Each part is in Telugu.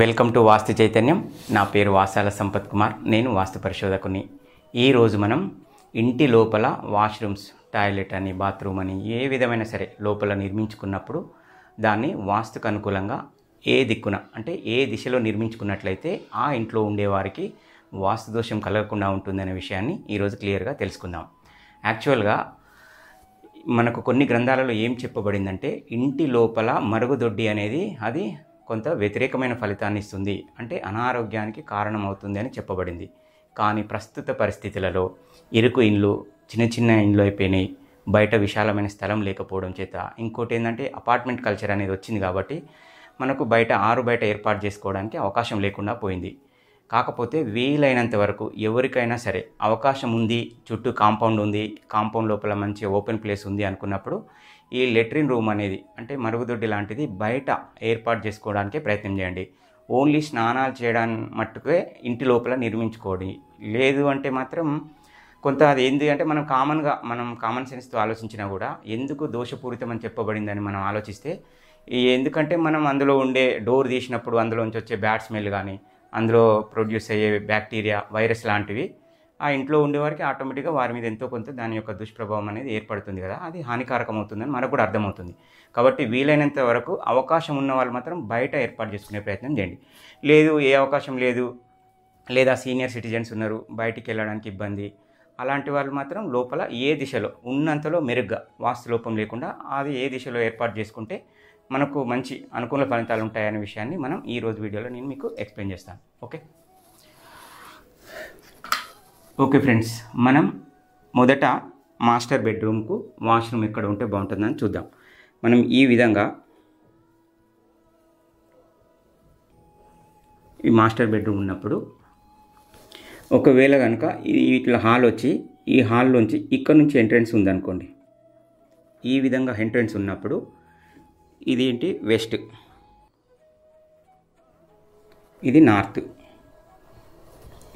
వెల్కమ్ టు వాస్తు చైతన్యం నా పేరు వాసాల సంపత్ కుమార్ నేను వాస్తు పరిశోధకుని ఈరోజు మనం ఇంటి లోపల వాష్రూమ్స్ టాయిలెట్ అని బాత్రూమ్ అని ఏ విధమైన సరే లోపల నిర్మించుకున్నప్పుడు దాన్ని వాస్తుకు అనుకూలంగా ఏ దిక్కున అంటే ఏ దిశలో నిర్మించుకున్నట్లయితే ఆ ఇంట్లో ఉండేవారికి వాస్తు దోషం కలగకుండా ఉంటుందనే విషయాన్ని ఈరోజు క్లియర్గా తెలుసుకుందాం యాక్చువల్గా మనకు కొన్ని గ్రంథాలలో ఏం చెప్పబడిందంటే ఇంటి లోపల మరుగుదొడ్డి అనేది అది కొంత వ్యతిరేకమైన ఫలితాన్ని ఇస్తుంది అంటే అనారోగ్యానికి కారణమవుతుంది అని చెప్పబడింది కానీ ప్రస్తుత పరిస్థితులలో ఇరుకు ఇండ్లు చిన్న చిన్న ఇండ్లు అయిపోయినాయి బయట విశాలమైన స్థలం లేకపోవడం చేత ఇంకోటి ఏంటంటే అపార్ట్మెంట్ కల్చర్ అనేది వచ్చింది కాబట్టి మనకు బయట ఆరు బయట ఏర్పాటు చేసుకోవడానికి అవకాశం లేకుండా పోయింది కాకపోతే వీలైనంత వరకు ఎవరికైనా సరే అవకాశం ఉంది చుట్టూ కాంపౌండ్ ఉంది కాంపౌండ్ లోపల మంచి ఓపెన్ ప్లేస్ ఉంది అనుకున్నప్పుడు ఈ లెట్రిన్ రూమ్ అనేది అంటే మరుగుదొడ్డి లాంటిది బయట ఏర్పాటు చేసుకోవడానికి ప్రయత్నం చేయండి ఓన్లీ స్నానాలు చేయడానికి మట్టుకే ఇంటి లోపల నిర్మించుకోండి లేదు అంటే మాత్రం కొంత అది ఏంది అంటే మనం కామన్గా మనం కామన్ సెన్స్తో ఆలోచించినా కూడా ఎందుకు దోషపూరితం అని చెప్పబడిందని మనం ఆలోచిస్తే ఎందుకంటే మనం అందులో ఉండే డోర్ తీసినప్పుడు అందులోంచి వచ్చే బ్యాడ్ స్మెల్ కానీ అందులో ప్రొడ్యూస్ అయ్యే బ్యాక్టీరియా వైరస్ లాంటివి ఆ ఇంట్లో ఉండేవారికి ఆటోమేటిక్గా వారి మీద ఎంతో కొంత దాని యొక్క దుష్ప్రభావం అనేది ఏర్పడుతుంది కదా అది హానికారకం అవుతుందని మనకు కూడా అర్థమవుతుంది కాబట్టి వీలైనంత వరకు అవకాశం ఉన్న వాళ్ళు మాత్రం బయట ఏర్పాటు చేసుకునే ప్రయత్నం చేయండి లేదు ఏ అవకాశం లేదు లేదా సీనియర్ సిటిజన్స్ ఉన్నారు బయటికి వెళ్ళడానికి ఇబ్బంది అలాంటి వాళ్ళు మాత్రం లోపల ఏ దిశలో ఉన్నంతలో మెరుగ్గా వాస్తు లోపం లేకుండా అది ఏ దిశలో ఏర్పాటు చేసుకుంటే మనకు మంచి అనుకూల ఫలితాలు ఉంటాయనే విషయాన్ని మనం ఈరోజు వీడియోలో నేను మీకు ఎక్స్ప్లెయిన్ చేస్తాను ఓకే ఓకే ఫ్రెండ్స్ మనం మొదట మాస్టర్ బెడ్రూమ్కు వాష్రూమ్ ఎక్కడ ఉంటే బాగుంటుందని చూద్దాం మనం ఈ విధంగా ఈ మాస్టర్ బెడ్రూమ్ ఉన్నప్పుడు ఒకవేళ కనుక ఇట్లా హాల్ వచ్చి ఈ హాల్లోంచి ఇక్కడ నుంచి ఎంట్రెన్స్ ఉందనుకోండి ఈ విధంగా ఎంట్రన్స్ ఉన్నప్పుడు ఇదేంటి వెస్ట్ ఇది నార్త్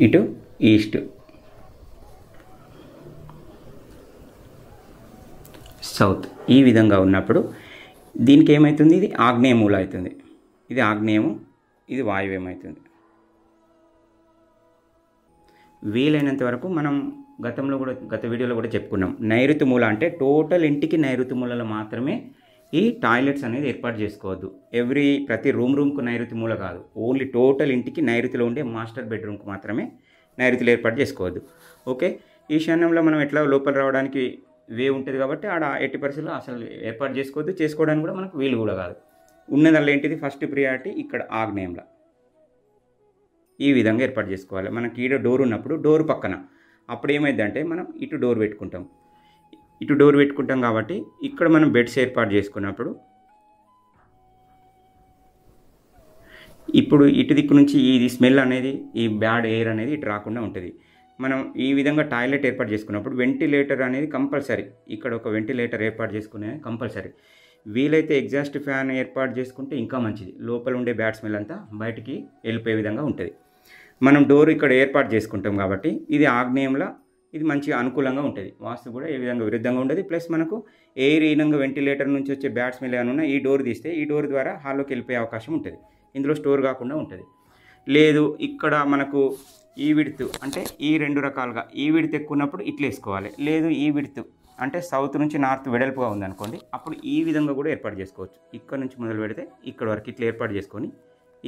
ఇటు ఈస్ట్ సౌత్ ఈ విధంగా ఉన్నప్పుడు దీనికి ఏమవుతుంది ఇది ఆగ్నేయ మూల అవుతుంది ఇది ఆగ్నేయము ఇది వాయువ్యమవుతుంది వీలైనంత వరకు మనం గతంలో కూడా గత వీడియోలో కూడా చెప్పుకున్నాం నైరుతి మూల అంటే టోటల్ ఇంటికి నైరుతి మూలలో మాత్రమే ఈ టాయిలెట్స్ అనేది ఏర్పాటు చేసుకోవద్దు ఎవ్రీ ప్రతి రూమ్ రూమ్కు నైరుతి మూల కాదు ఓన్లీ టోటల్ ఇంటికి నైరుతిలో ఉండే మాస్టర్ బెడ్రూమ్కు మాత్రమే నైరుతులు ఏర్పాటు చేసుకోవద్దు ఓకే ఈశాన్యంలో మనం ఎట్లా లోపల రావడానికి వే ఉంటుంది కాబట్టి ఆడ ఎట్టి పరిస్థితులు అసలు ఏర్పాటు చేసుకోవద్దు చేసుకోవడానికి కూడా మనకు వీలు కూడా కాదు ఉన్నదల్ల ఏంటిది ఫస్ట్ ప్రియారిటీ ఇక్కడ ఆగ్నేయంలో ఈ విధంగా ఏర్పాటు చేసుకోవాలి మనకి ఈడ డోర్ ఉన్నప్పుడు డోర్ పక్కన అప్పుడు ఏమైందంటే మనం ఇటు డోర్ పెట్టుకుంటాం ఇటు డోర్ పెట్టుకుంటాం కాబట్టి ఇక్కడ మనం బెడ్స్ ఏర్పాటు చేసుకున్నప్పుడు ఇప్పుడు ఇటు దిక్కు నుంచి ఇది స్మెల్ అనేది ఈ బ్యాడ్ ఎయిర్ అనేది ఇటు రాకుండా ఉంటుంది మనం ఈ విధంగా టాయిలెట్ ఏర్పాటు చేసుకున్నప్పుడు వెంటిలేటర్ అనేది కంపల్సరీ ఇక్కడ ఒక వెంటిలేటర్ ఏర్పాటు చేసుకునే కంపల్సరీ వీలైతే ఎగ్జాస్ట్ ఫ్యాన్ ఏర్పాటు చేసుకుంటే ఇంకా మంచిది లోపల ఉండే బ్యాడ్ స్మెల్ అంతా బయటికి వెళ్ళిపోయే విధంగా ఉంటుంది మనం డోర్ ఇక్కడ ఏర్పాటు చేసుకుంటాం కాబట్టి ఇది ఆగ్నేయంలో ఇది మంచిగా అనుకూలంగా ఉంటుంది వాస్తు కూడా ఏ విధంగా విరుద్ధంగా ఉండదు ప్లస్ మనకు ఎయిర్ ఈనంగా వెంటిలేటర్ నుంచి వచ్చే బ్యాడ్ స్మెల్ ఏమైనా ఈ డోర్ తీస్తే ఈ డోర్ ద్వారా హాల్లోకి వెళ్ళిపోయే అవకాశం ఉంటుంది ఇందులో స్టోర్ కాకుండా ఉంటుంది లేదు ఇక్కడ మనకు ఈ విడుతు అంటే ఈ రెండు రకాలుగా ఈ విడుతు ఎక్కువ ఇట్లా వేసుకోవాలి లేదు ఈ విడుతు అంటే సౌత్ నుంచి నార్త్ వెడల్పుగా ఉందనుకోండి అప్పుడు ఈ విధంగా కూడా ఏర్పాటు చేసుకోవచ్చు ఇక్కడ నుంచి మొదలు పెడితే ఇక్కడ వరకు ఇట్లా ఏర్పాటు చేసుకొని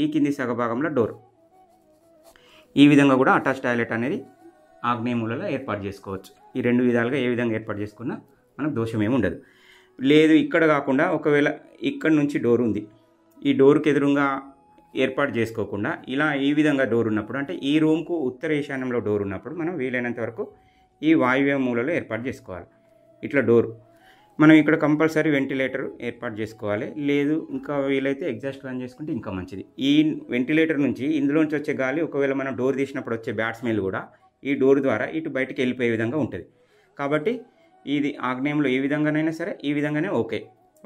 ఈ కింది సగభాగంలో డోర్ ఈ విధంగా కూడా అటాచ్ టాయిలెట్ అనేది ఆగ్నేయములలో ఏర్పాటు చేసుకోవచ్చు ఈ రెండు విధాలుగా ఏ విధంగా ఏర్పాటు చేసుకున్నా మనకు దోషం ఏమి ఉండదు లేదు ఇక్కడ కాకుండా ఒకవేళ ఇక్కడ నుంచి డోర్ ఉంది ఈ డోర్కి ఎదురుగా ఏర్పాటు చేసుకోకుండా ఇలా ఈ విధంగా డోర్ ఉన్నప్పుడు అంటే ఈ రూమ్కు ఉత్తర ఈశాన్యంలో డోర్ ఉన్నప్పుడు మనం వీలైనంత వరకు ఈ వాయువ్య మూలలో ఏర్పాటు చేసుకోవాలి ఇట్లా డోర్ మనం ఇక్కడ కంపల్సరీ వెంటిలేటర్ ఏర్పాటు చేసుకోవాలి లేదు ఇంకా వీలైతే ఎగ్జాస్ట్ రన్ చేసుకుంటే ఇంకా మంచిది ఈ వెంటిలేటర్ నుంచి ఇందులోంచి వచ్చే గాలి ఒకవేళ మనం డోర్ తీసినప్పుడు వచ్చే బ్యాట్ స్మెల్ కూడా ఈ డోర్ ద్వారా ఇటు బయటకు వెళ్ళిపోయే విధంగా ఉంటుంది కాబట్టి ఇది ఆగ్నేయంలో ఏ విధంగానైనా సరే ఈ విధంగానే ఓకే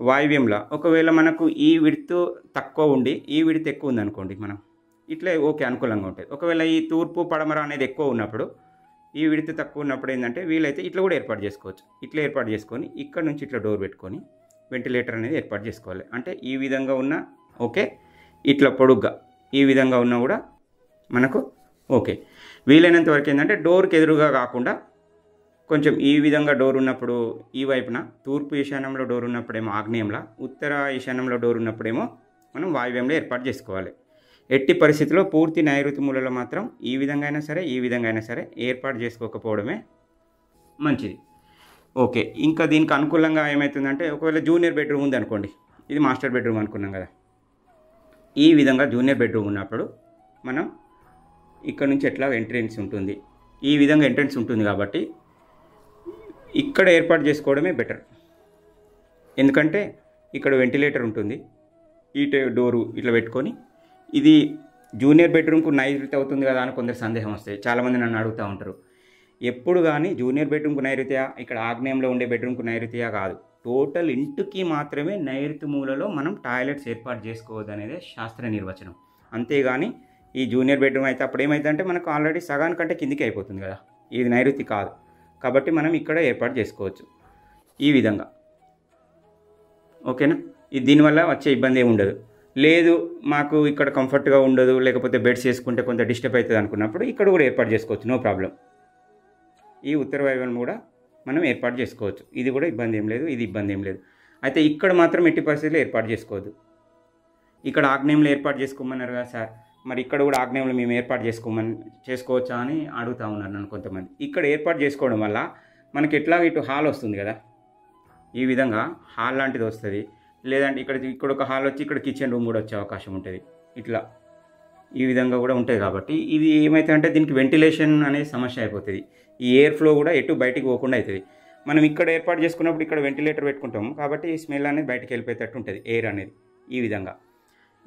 వాయువ్యంలో ఒకవేళ మనకు ఈ విడుతు తక్కువ ఉండి ఈ విడుతు ఎక్కువ ఉందనుకోండి మనం ఇట్లే ఓకే అనుకూలంగా ఉంటుంది ఒకవేళ ఈ తూర్పు పడమర అనేది ఎక్కువ ఉన్నప్పుడు ఈ విడుతు తక్కువ ఉన్నప్పుడు ఏంటంటే వీలైతే ఇట్లా కూడా ఏర్పాటు చేసుకోవచ్చు ఇట్లా ఏర్పాటు చేసుకొని ఇక్కడ నుంచి ఇట్లా డోర్ పెట్టుకొని వెంటిలేటర్ అనేది ఏర్పాటు చేసుకోవాలి అంటే ఈ విధంగా ఉన్న ఓకే ఇట్లా పొడుగ్గా ఈ విధంగా ఉన్నా కూడా మనకు ఓకే వీలైనంత వరకు ఏంటంటే డోర్కి ఎదురుగా కాకుండా కొంచెం ఈ విధంగా డోర్ ఉన్నప్పుడు ఈ వైపున తూర్పు ఈశాన్యంలో డోర్ ఉన్నప్పుడేమో ఆగ్నేయంలో ఉత్తర ఈశాన్యంలో డోర్ ఉన్నప్పుడేమో మనం వాయువ్యంలో ఏర్పాటు చేసుకోవాలి ఎట్టి పరిస్థితుల్లో పూర్తి నైరుతి మూలలో మాత్రం ఈ విధంగా అయినా సరే ఈ విధంగా అయినా సరే ఏర్పాటు చేసుకోకపోవడమే మంచిది ఓకే ఇంకా దీనికి అనుకూలంగా ఏమవుతుందంటే ఒకవేళ జూనియర్ బెడ్రూమ్ ఉంది అనుకోండి ఇది మాస్టర్ బెడ్రూమ్ అనుకున్నాం కదా ఈ విధంగా జూనియర్ బెడ్రూమ్ ఉన్నప్పుడు మనం ఇక్కడ నుంచి ఎట్లా ఎంట్రెన్స్ ఉంటుంది ఈ విధంగా ఎంట్రెన్స్ ఉంటుంది కాబట్టి ఇక్కడ ఏర్పాటు చేసుకోవడమే బెటర్ ఎందుకంటే ఇక్కడ వెంటిలేటర్ ఉంటుంది ఈ డోరు ఇట్లా పెట్టుకొని ఇది జూనియర్ బెడ్రూమ్కు నైరుతి అవుతుంది కదా అని కొందరు సందేహం వస్తాయి చాలామంది నన్ను అడుగుతూ ఉంటారు ఎప్పుడు కానీ జూనియర్ బెడ్రూమ్కు నైరుతియా ఇక్కడ ఆగ్నేయంలో ఉండే బెడ్రూమ్కు నైరుతియా కాదు టోటల్ ఇంటికి మాత్రమే నైరుతి మూలలో మనం టాయిలెట్స్ ఏర్పాటు చేసుకోవద్దు అనేది శాస్త్ర నిర్వచనం అంతేగాని ఈ జూనియర్ బెడ్రూమ్ అయితే అప్పుడు ఏమైందంటే మనకు ఆల్రెడీ సగానికంటే కిందికి అయిపోతుంది కదా ఇది నైరుతి కాదు కాబట్టి మనం ఇక్కడ ఏర్పాటు చేసుకోవచ్చు ఈ విధంగా ఓకేనా ఇది దీనివల్ల వచ్చే ఇబ్బంది ఏమి ఉండదు లేదు మాకు ఇక్కడ కంఫర్ట్గా ఉండదు లేకపోతే బెడ్స్ చేసుకుంటే కొంత డిస్టర్బ్ అవుతుంది అనుకున్నప్పుడు ఇక్కడ కూడా ఏర్పాటు చేసుకోవచ్చు నో ప్రాబ్లం ఈ ఉత్తర వాయువులను కూడా మనం ఏర్పాటు చేసుకోవచ్చు ఇది కూడా ఇబ్బంది ఏం లేదు ఇది ఇబ్బంది ఏం లేదు అయితే ఇక్కడ మాత్రం ఎట్టి పరిస్థితులు ఏర్పాటు చేసుకోవద్దు ఇక్కడ ఆగ్నేయంలో ఏర్పాటు చేసుకోమన్నారు కదా సార్ మరి ఇక్కడ కూడా ఆగ్నేయంలో మేము ఏర్పాటు చేసుకోమని చేసుకోవచ్చా అని అడుగుతూ ఉన్నారు నన్ను కొంతమంది ఇక్కడ ఏర్పాటు చేసుకోవడం వల్ల మనకి ఎట్లా ఇటు హాల్ వస్తుంది కదా ఈ విధంగా హాల్ లాంటిది వస్తుంది లేదంటే ఇక్కడ ఇక్కడ ఒక హాల్ వచ్చి ఇక్కడ కిచెన్ రూమ్ కూడా వచ్చే అవకాశం ఉంటుంది ఇట్లా ఈ విధంగా కూడా ఉంటుంది కాబట్టి ఇది ఏమైతే అంటే దీనికి వెంటిలేషన్ అనే సమస్య అయిపోతుంది ఈ ఎయిర్ ఫ్లో కూడా ఎటు బయటికి పోకుండా అవుతుంది మనం ఇక్కడ ఏర్పాటు చేసుకున్నప్పుడు ఇక్కడ వెంటిలేటర్ పెట్టుకుంటాము కాబట్టి ఈ స్మెల్ అనేది బయటకు వెళ్ళిపోయేటట్టు ఉంటుంది ఎయిర్ అనేది ఈ విధంగా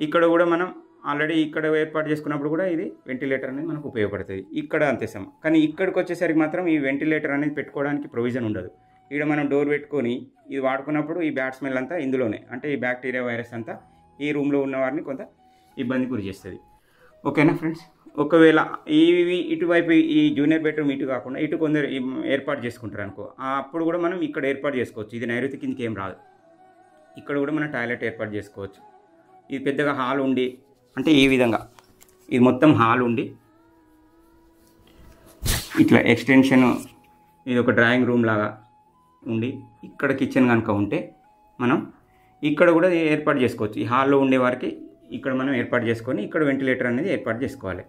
ఇక్కడ కూడా మనం ఆల్రెడీ ఇక్కడ ఏర్పాటు చేసుకున్నప్పుడు కూడా ఇది వెంటిలేటర్ అనేది మనకు ఉపయోగపడుతుంది ఇక్కడ అంతే సమ కానీ ఇక్కడికి వచ్చేసరికి మాత్రం ఈ వెంటిలేటర్ అనేది పెట్టుకోవడానికి ప్రొవిజన్ ఉండదు ఇక్కడ మనం డోర్ పెట్టుకొని ఇది వాడుకున్నప్పుడు ఈ బ్యాడ్ స్మెల్ అంతా ఇందులోనే అంటే ఈ బ్యాక్టీరియా వైరస్ అంతా ఈ రూమ్లో ఉన్న వారిని కొంత ఇబ్బంది గురి చేస్తుంది ఓకేనా ఫ్రెండ్స్ ఒకవేళ ఇవి ఇటువైపు ఈ జూనియర్ బెడ్రూమ్ ఇటు కాకుండా ఇటు కొందరు ఏర్పాటు చేసుకుంటారు అనుకో అప్పుడు కూడా మనం ఇక్కడ ఏర్పాటు చేసుకోవచ్చు ఇది నైరుతి కిందకి ఏం రాదు ఇక్కడ కూడా మనం టాయిలెట్ ఏర్పాటు చేసుకోవచ్చు ఇది పెద్దగా హాల్ ఉండి అంటే ఈ విధంగా ఇది మొత్తం హాల్ ఉండి ఇట్లా ఎక్స్టెన్షన్ ఇది ఒక డ్రాయింగ్ రూమ్ లాగా ఉండి ఇక్కడ కిచెన్ కనుక ఉంటే మనం ఇక్కడ కూడా ఏర్పాటు చేసుకోవచ్చు ఈ హాల్లో ఉండే వారికి ఇక్కడ మనం ఏర్పాటు చేసుకొని ఇక్కడ వెంటిలేటర్ అనేది ఏర్పాటు చేసుకోవాలి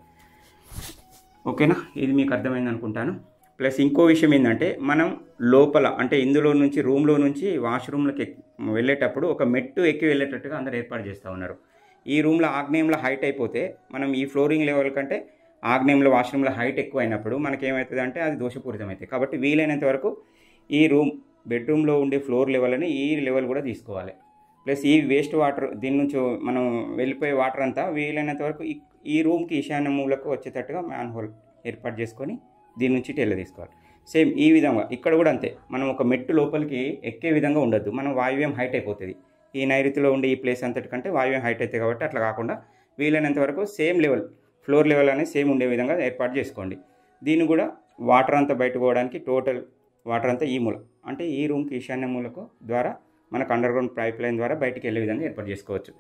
ఓకేనా ఇది మీకు అర్థమైంది అనుకుంటాను ప్లస్ ఇంకో విషయం ఏంటంటే మనం లోపల అంటే ఇందులో నుంచి రూమ్లో నుంచి వాష్రూమ్లోకి వెళ్ళేటప్పుడు ఒక మెట్టు ఎక్కి వెళ్ళేటట్టుగా అందరు ఏర్పాటు చేస్తూ ఉన్నారు ఈ రూమ్లో ఆగ్నేయంలో హైట్ అయిపోతే మనం ఈ ఫ్లోరింగ్ లెవెల్ కంటే ఆగ్నేయంలో వాష్రూమ్లో హైట్ ఎక్కువ అయినప్పుడు మనకేమవుతుంది అంటే అది దోషపూరితం కాబట్టి వీలైనంత వరకు ఈ రూమ్ బెడ్రూమ్లో ఉండే ఫ్లోర్ లెవెల్ అని ఈ లెవెల్ కూడా తీసుకోవాలి ప్లస్ ఈ వేస్ట్ వాటర్ దీని నుంచి మనం వెళ్ళిపోయే వాటర్ అంతా వీలైనంత వరకు ఈ రూమ్కి ఈశాన్య మూలకు వచ్చేటట్టుగా మ్యాన్ హోల్ ఏర్పాటు చేసుకొని దీని నుంచి టెల్ల తీసుకోవాలి సేమ్ ఈ విధంగా ఇక్కడ కూడా అంతే మనం ఒక మెట్టు లోపలికి ఎక్కే విధంగా ఉండొద్దు మనం వాయువ్యం హైట్ అయిపోతుంది ఈ నైరుతిలో ఉండే ఈ ప్లేస్ అంతటికంటే వాయువ్యం హైట్ అవుతాయి కాబట్టి అట్లా కాకుండా వీలైనంత వరకు సేమ్ లెవెల్ ఫ్లోర్ లెవెల్ అనేది సేమ్ ఉండే విధంగా ఏర్పాటు చేసుకోండి దీన్ని కూడా వాటర్ అంతా బయట పోవడానికి టోటల్ వాటర్ అంతా ఈ మూల అంటే ఈ రూమ్కి ఈశాన్య మూలకు ద్వారా మనకు అండర్ గ్రౌండ్ పైప్ లైన్ ద్వారా బయటికి వెళ్ళే విధంగా ఏర్పాటు చేసుకోవచ్చు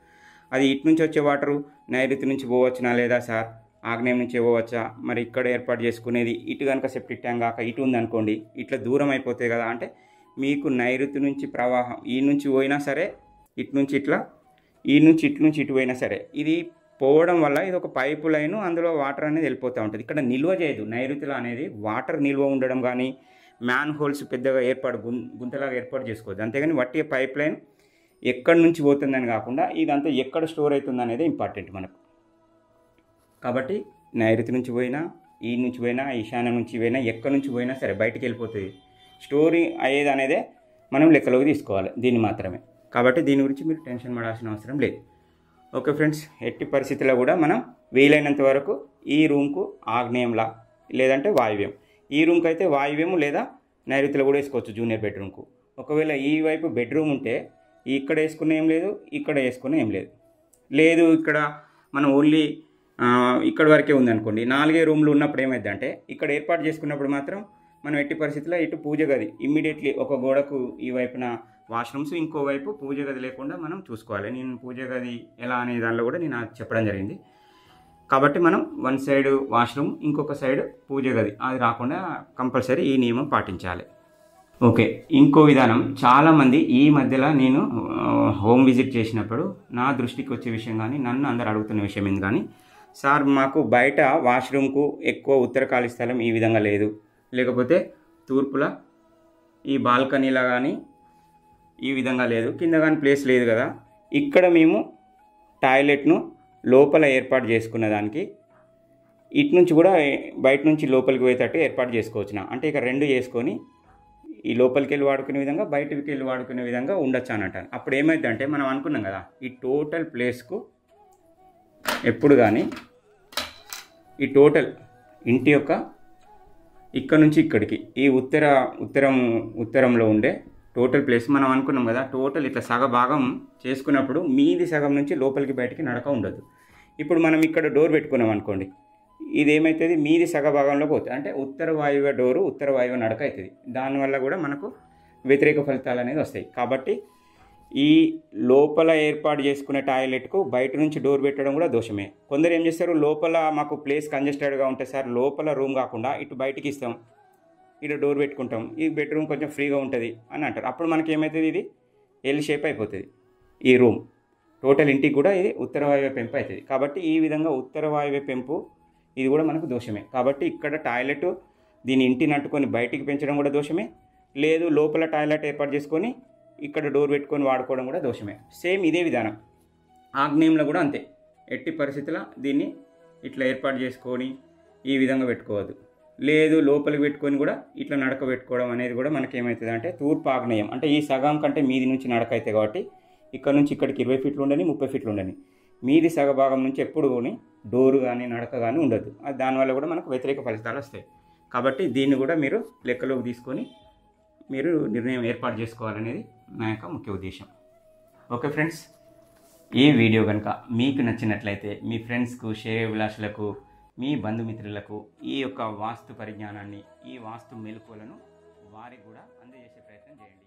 అది ఇటు నుంచి వచ్చే వాటరు నైరుతి నుంచి పోవచ్చునా లేదా సార్ ఆగ్నేయం నుంచి పోవచ్చా మరి ఇక్కడ ఏర్పాటు చేసుకునేది ఇటు కనుక సెప్టిక్ ట్యాంక్ కాక ఇటు ఉందనుకోండి ఇట్లా దూరం అయిపోతాయి కదా అంటే మీకు నైరుతి నుంచి ప్రవాహం ఈ నుంచి పోయినా సరే ఇటు నుంచి ఇట్లా ఈ నుంచి ఇటు నుంచి ఇటు పోయినా సరే ఇది పోవడం వల్ల ఇది ఒక పైపు లైన్ అందులో వాటర్ అనేది వెళ్ళిపోతూ ఉంటుంది ఇక్కడ నిల్వ చేయదు నైరుతిలో అనేది వాటర్ నిల్వ ఉండడం కానీ మ్యాన్ హోల్స్ పెద్దగా ఏర్పాటు గుం గుంతలాగా ఏర్పాటు చేసుకోవద్దు అంతేగాని వట్టి పైప్ లైన్ ఎక్కడి నుంచి పోతుందని కాకుండా ఇదంతా ఎక్కడ స్టోర్ అవుతుంది అనేది ఇంపార్టెంట్ మనకు కాబట్టి నైరుతి నుంచి పోయినా ఈ నుంచి పోయినా ఈశాన్యం నుంచి పోయినా ఎక్కడి నుంచి పోయినా సరే బయటికి వెళ్ళిపోతుంది స్టోరీ అయ్యేది అనేదే మనం లెక్కలోకి తీసుకోవాలి దీన్ని మాత్రమే కాబట్టి దీని గురించి మీరు టెన్షన్ పడాల్సిన అవసరం లేదు ఓకే ఫ్రెండ్స్ ఎట్టి పరిస్థితుల్లో కూడా మనం వీలైనంత వరకు ఈ రూమ్కు ఆగ్నేయంలా లేదంటే వాయువ్యం ఈ రూమ్కి అయితే వాయువ్యము లేదా నైరుతిలో కూడా వేసుకోవచ్చు జూనియర్ బెడ్రూమ్కు ఒకవేళ ఈ వైపు బెడ్రూమ్ ఉంటే ఇక్కడ వేసుకున్న ఏం లేదు ఇక్కడ వేసుకున్న ఏం లేదు లేదు ఇక్కడ మనం ఓన్లీ ఇక్కడ వరకే ఉందనుకోండి నాలుగే రూమ్లు ఉన్నప్పుడు ఏమైంది అంటే ఇక్కడ ఏర్పాటు చేసుకున్నప్పుడు మాత్రం మనం ఎట్టి పరిస్థితుల్లో ఇటు పూజ గది ఇమ్మీడియట్లీ ఒక గోడకు ఈ వైపున వాష్రూమ్స్ ఇంకోవైపు పూజ గది లేకుండా మనం చూసుకోవాలి నేను పూజ గది ఎలా అనే దానిలో కూడా నేను చెప్పడం జరిగింది కాబట్టి మనం వన్ సైడ్ వాష్రూమ్ ఇంకొక సైడ్ పూజ గది అది రాకుండా కంపల్సరీ ఈ నియమం పాటించాలి ఓకే ఇంకో విధానం చాలామంది ఈ మధ్యలో నేను హోమ్ విజిట్ చేసినప్పుడు నా దృష్టికి వచ్చే విషయం కానీ నన్ను అందరు అడుగుతున్న విషయం ఏంది కానీ సార్ మాకు బయట వాష్రూమ్కు ఎక్కువ ఉత్తర ఖాళీ స్థలం ఈ విధంగా లేదు లేకపోతే తూర్పుల ఈ బాల్కనీలో కానీ ఈ విధంగా లేదు కింద కానీ ప్లేస్ లేదు కదా ఇక్కడ మేము టాయిలెట్ను లోపల ఏర్పాటు చేసుకున్న దానికి ఇటు నుంచి కూడా బయట నుంచి లోపలికి పోయేటట్టు ఏర్పాటు చేసుకోవచ్చున అంటే ఇక రెండు చేసుకొని ఈ లోపలికి వెళ్ళి వాడుకునే విధంగా బయటకి వెళ్ళి వాడుకునే విధంగా ఉండొచ్చు అన్నట్టు అప్పుడు ఏమైందంటే మనం అనుకున్నాం కదా ఈ టోటల్ ప్లేస్కు ఎప్పుడు కానీ ఈ టోటల్ ఇంటి యొక్క ఇక్కడ నుంచి ఇక్కడికి ఈ ఉత్తర ఉత్తరం ఉత్తరంలో ఉండే టోటల్ ప్లేస్ మనం అనుకున్నాం కదా టోటల్ ఇట్లా సగ భాగం చేసుకున్నప్పుడు మీది సగం నుంచి లోపలికి బయటికి నడక ఉండదు ఇప్పుడు మనం ఇక్కడ డోర్ పెట్టుకున్నాం అనుకోండి ఇది ఏమవుతుంది మీది సగ భాగంలోకి పోతుంది అంటే ఉత్తర వాయువ డోరు ఉత్తర వాయువ నడక అవుతుంది దానివల్ల కూడా మనకు వ్యతిరేక ఫలితాలు అనేది వస్తాయి కాబట్టి ఈ లోపల ఏర్పాటు చేసుకునే టాయిలెట్కు బయట నుంచి డోర్ పెట్టడం కూడా దోషమే కొందరు ఏం చేస్తారు లోపల మాకు ప్లేస్ కంజెస్టెడ్గా ఉంటే సార్ లోపల రూమ్ కాకుండా ఇటు బయటికి ఇస్తాం ఇక్కడ డోర్ పెట్టుకుంటాం ఈ బెడ్రూమ్ కొంచెం ఫ్రీగా ఉంటుంది అని అంటారు అప్పుడు మనకి ఏమవుతుంది ఇది ఎల్ షేప్ అయిపోతుంది ఈ రూమ్ టోటల్ ఇంటికి కూడా ఇది ఉత్తర వాయువ్య పెంపు అవుతుంది కాబట్టి ఈ విధంగా ఉత్తర వాయువ్య పెంపు ఇది కూడా మనకు దోషమే కాబట్టి ఇక్కడ టాయిలెట్ దీని ఇంటిని అంటుకొని బయటికి పెంచడం కూడా దోషమే లేదు లోపల టాయిలెట్ ఏర్పాటు చేసుకొని ఇక్కడ డోర్ పెట్టుకొని వాడుకోవడం కూడా దోషమే సేమ్ ఇదే విధానం ఆగ్నేయంలో కూడా అంతే ఎట్టి పరిస్థితుల దీన్ని ఇట్లా ఏర్పాటు చేసుకొని ఈ విధంగా పెట్టుకోవద్దు లేదు లోపలికి పెట్టుకొని కూడా ఇట్లా నడక పెట్టుకోవడం అనేది కూడా మనకి ఏమవుతుంది అంటే తూర్పు ఆగ్నేయం అంటే ఈ సగం కంటే మీది నుంచి నడక అవుతాయి కాబట్టి ఇక్కడ నుంచి ఇక్కడికి ఇరవై ఫీట్లు ఉండని ముప్పై ఫీట్లు ఉండని మీది సగ భాగం నుంచి ఎప్పుడు కానీ డోరు కానీ నడక కానీ ఉండదు అది దానివల్ల కూడా మనకు వ్యతిరేక ఫలితాలు వస్తాయి కాబట్టి దీన్ని కూడా మీరు లెక్కలోకి తీసుకొని మీరు నిర్ణయం ఏర్పాటు చేసుకోవాలనేది నా యొక్క ముఖ్య ఉద్దేశం ఓకే ఫ్రెండ్స్ ఈ వీడియో కనుక మీకు నచ్చినట్లయితే మీ ఫ్రెండ్స్కు షేర్ విలాసులకు మీ బంధుమిత్రులకు ఈ యొక్క వాస్తు పరిజ్ఞానాన్ని ఈ వాస్తు మెలుకువలను వారికి కూడా అందజేసే ప్రయత్నం చేయండి